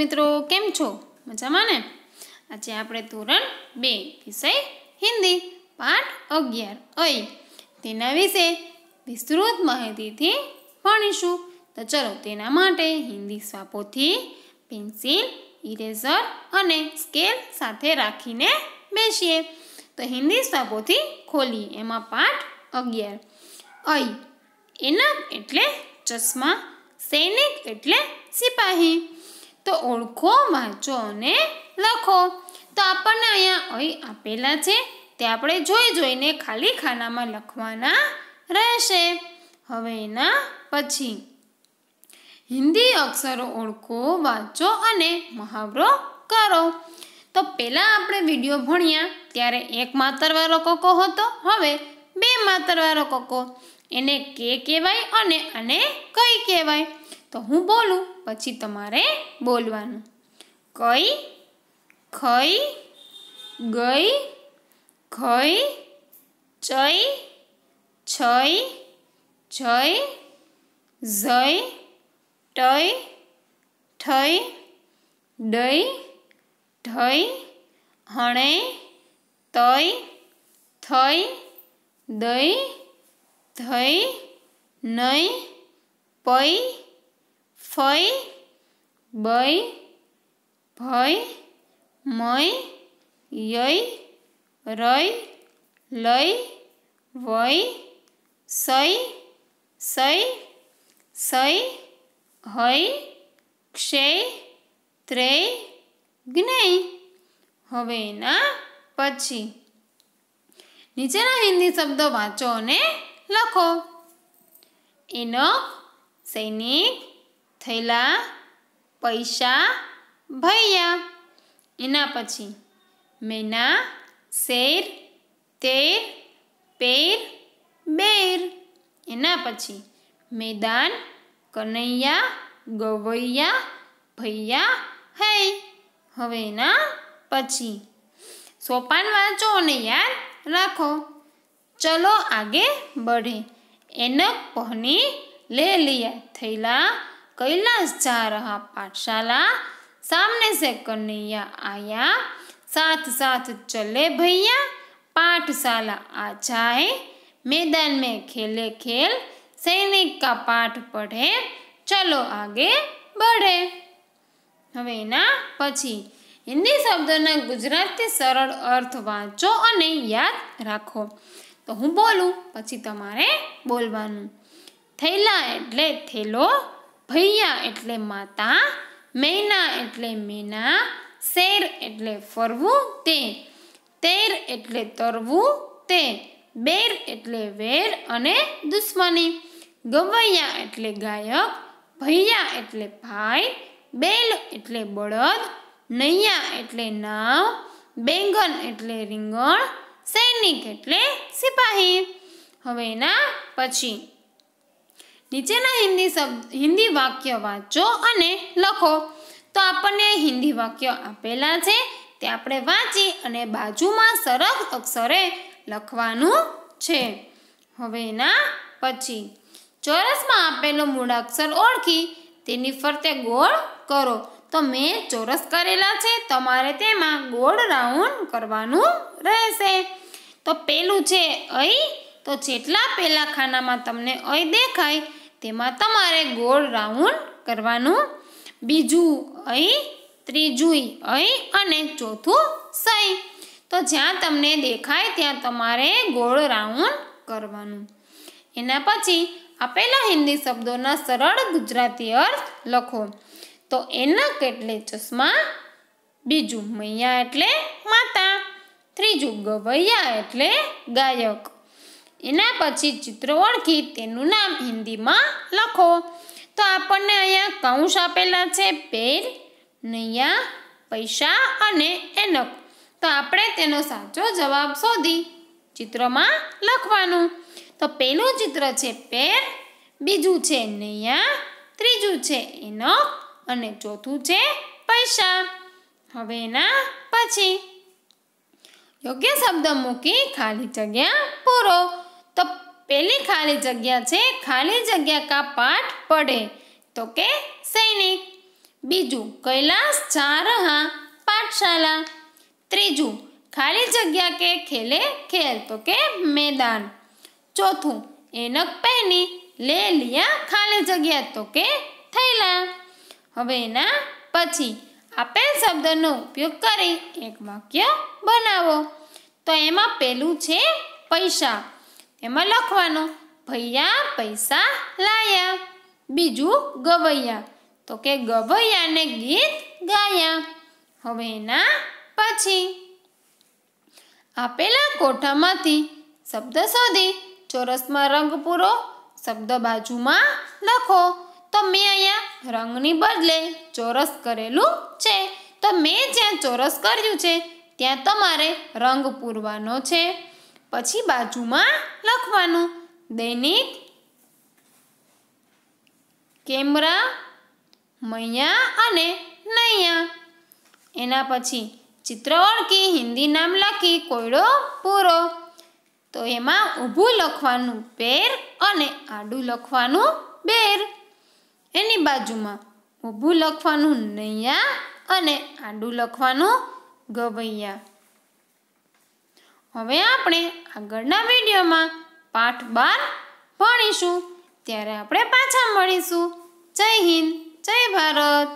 મિત્રો કેમ છો મજામાં ને આજે આપણે ધોરણ બે વિષય હિન્દી પાઠ અગિયાર અય તેના વિશે વિસ્તૃત માહિતીથી ભણીશું તો ચલો તેના માટે હિન્દી સ્વાપોથી પેન્સિલ ઇરેઝર અને સ્કેલ સાથે રાખીને બેસીએ તો હિન્દી સ્વાપોથી ખોલી એમાં પાઠ અગિયાર અય એના એટલે ચશ્મા સૈનિક એટલે સિપાહી તો ઓળખો વાંચો અને લખો તો આપણને અહીંયા અહીં આપેલા છે તે આપણે જોઈ જોઈને ખાલી ખાનામાં લખવાના રહેશે હવે એના પછી હિન્દી અક્ષરો ઓળખો વાંચો અને મહાવરો કરો તો પહેલાં આપણે વિડીયો ભણ્યા ત્યારે એક માતરવાળો કોકો હતો હવે બે માતરવાળો કોકો એને કે કહેવાય અને આને કઈ કહેવાય તો હું બોલું પછી તમારે બોલવાનું કઈ ખઈ ગઈ ખઈ ચઈ છઈ જઈ જઈ ટઈ ઠઈ ડઈ ઢઈ હણે તઈ થઈ દઈ ધઈ નઈ પઈ ફય બય ભય મય યય રય લય વય સય સય સય હય ક્ષય ત્રેય જ્ઞેય હવે એના પછી નીચેના હિન્દી શબ્દો વાંચો અને લખો એનો સૈનિક થયેલા પૈસા ભૈયા એના પછી મેના શેર તેર પેર બેર એના પછી મેદાન કનૈયા ગવૈયા ભૈયા હૈ હવે એના પછી સોપાન વાંચો અને યાદ રાખો ચલો આગે બઢે એનક પહોની લે લિયા થયેલા कैलाश जा रहा पाठशाला सामने से कन्हैया आया साथ साथ चले भैया पाठशाला आ जाए मैदान में खेले खेल सैनिक का पाठ पढ़े ચલો આગે બઢે હવે એના પછી હિન્દી શબ્દોના ગુજરાતી સરળ અર્થ વાંચો અને યાદ રાખો તો હું બોલું પછી તમારે બોલવાનું થેલા એટલે થેલો ભૈયા એટલે માતા મૈના એટલે મીના શેર એટલે ફરવું તે તેર એટલે તરવું તે બેર એટલે વેર અને દુશ્મની ગવૈયા એટલે ગાયક ભૈયા એટલે ભાઈ બેલ એટલે બળદ નૈયા એટલે નાવ બેંગન એટલે રીંગણ સૈનિક એટલે સિપાહી હવે એના પછી નીચેના હિન્દી શબ્દ હિન્દી વાક્ય વાંચો અને લખો તો આપણને હિન્દી વાક્ય આપેલા છે તે આપણે વાંચી અને બાજુમાં સરળ અક્ષરે લખવાનું છે હવેના પછી ચોરસમાં આપેલો મૂળાક્ષર ઓળખી તેની ફરતે ગોળ કરો તો મેં ચોરસ કરેલા છે તમારે તેમાં ગોળ રાઉન્ડ કરવાનું રહેશે તો પેલું છે અહીં તો જેટલા પહેલાં ખાનામાં તમને અહીં દેખાય તેમાં તમારે ગોળ રાઉન્ડ કરવાનું બીજું અહીં ત્રીજું અહીં અને ચોથું સહી તો જ્યાં તમને દેખાય ત્યાં તમારે ગોળ રાઉન્ડ કરવાનું એના પછી આપેલા હિન્દી શબ્દોના સરળ ગુજરાતી અર્થ લખો તો એના કેટલે ચશ્મા બીજું મૈયા એટલે માતા ત્રીજું ગવૈયા એટલે ગાયક એના પછી ચિત્ર ઓળખી તેનું નામ હિન્દીમાં લખો તો આપણને અહીંયા કૌંસ આપેલા છે પેર નૈયા પૈસા અને એનક તો આપણે તેનો સાચો જવાબ શોધી ચિત્રમાં લખવાનું તો પહેલું ચિત્ર છે પેર બીજું છે નૈયા ત્રીજું છે એનક અને ચોથું છે પૈસા હવે એના પછી યોગ્ય શબ્દ મૂકી ખાલી જગ્યા પૂરો પેલી ખાલી જગ્યા છે ખાલી જગ્યા કા પાઠ પડે તો કે સૈનિક બીજું કૈલાશ જા રહા પાઠશાલા ત્રીજું ખાલી જગ્યા કે ખેલે ખેલ તો કે મેદાન ચોથું એનક પહેની લે લિયા ખાલી જગ્યા તો કે થૈલા હવે એના પછી આપેલ શબ્દનો ઉપયોગ કરી એક વાક્ય બનાવો તો એમાં પહેલું છે પૈસા એમાં લખવાનું ભૈયા પૈસા લાયા બીજું ગવૈયા તો કે ગવૈયાને ગીત ગાયા હવે એના પછી આપેલા કોઠામાંથી શબ્દ શોધી ચોરસમાં રંગ પૂરો શબ્દ બાજુમાં લખો તો મેં અહીંયા રંગની બદલે ચોરસ કરેલું છે તો મેં જ્યાં ચોરસ કર્યું છે ત્યાં તમારે રંગ પૂરવાનો છે પછી બાજુમાં લખવાનું દૈનિક કેમરા મૈયા અને નૈયા એના પછી ચિત્ર ઓળખી હિન્દી નામ લખી કોયડો પૂરો તો એમાં ઊભું લખવાનું પેર અને આડું લખવાનું બેર એની બાજુમાં ઊભું લખવાનું નૈયા અને આડું લખવાનું ગવૈયા હવે આપણે આગળના વિડીયોમાં પાઠ બાર ભણીશું ત્યારે આપણે પાછા મળીશું જય હિન્દ જય ભારત